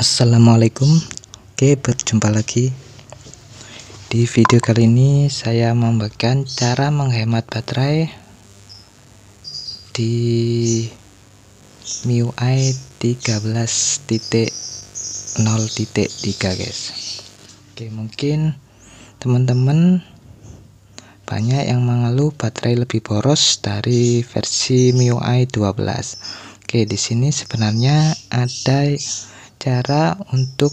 Assalamualaikum Oke berjumpa lagi Di video kali ini saya membagikan cara menghemat baterai Di MIUI 13.0.3 guys Oke mungkin teman-teman banyak yang mengeluh baterai lebih boros dari versi MIUI 12 Oke di sini sebenarnya ada cara untuk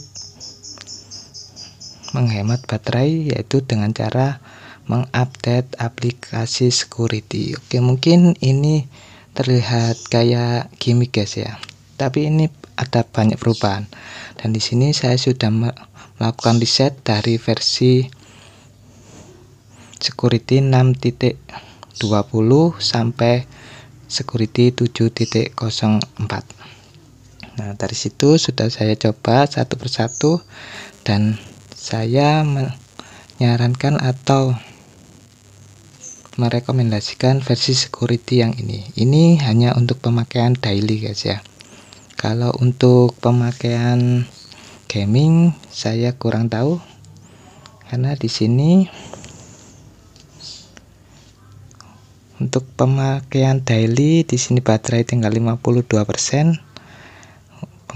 menghemat baterai yaitu dengan cara mengupdate aplikasi security oke mungkin ini terlihat kayak gimmick guys ya tapi ini ada banyak perubahan dan di sini saya sudah melakukan riset dari versi security 6.20 sampai security 7.04 Nah, dari situ sudah saya coba satu persatu dan saya menyarankan atau merekomendasikan versi security yang ini. Ini hanya untuk pemakaian daily guys ya. Kalau untuk pemakaian gaming saya kurang tahu karena di sini untuk pemakaian daily di sini baterai tinggal 52%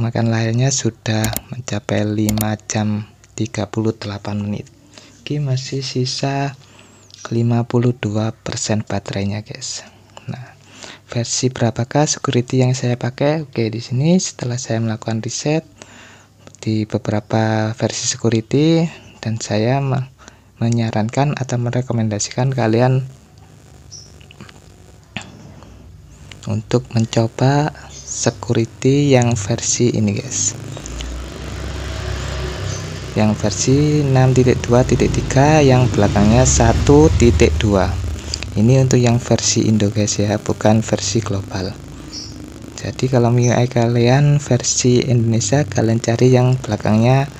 makan layarnya sudah mencapai 5 jam 38 menit Oke masih sisa 52% baterainya guys Nah versi berapakah security yang saya pakai Oke di sini setelah saya melakukan riset di beberapa versi security dan saya menyarankan atau merekomendasikan kalian untuk mencoba security yang versi ini guys yang versi 6.2.3 yang belakangnya 1.2 ini untuk yang versi Indo guys ya bukan versi global jadi kalau MIUI kalian versi Indonesia kalian cari yang belakangnya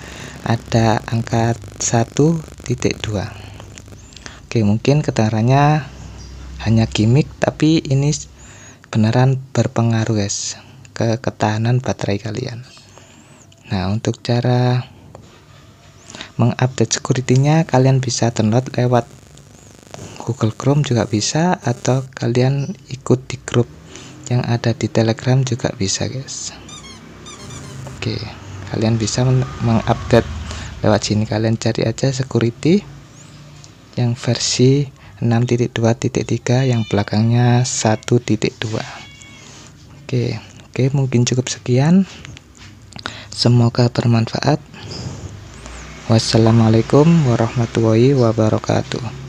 ada angka 1.2 oke mungkin keterangannya hanya gimmick tapi ini beneran berpengaruh guys ke ketahanan baterai kalian nah untuk cara mengupdate security-nya kalian bisa download lewat Google Chrome juga bisa atau kalian ikut di grup yang ada di Telegram juga bisa guys Oke kalian bisa mengupdate lewat sini kalian cari aja security yang versi 6.2.3 yang belakangnya 1.2 oke oke mungkin cukup sekian semoga bermanfaat wassalamualaikum warahmatullahi wabarakatuh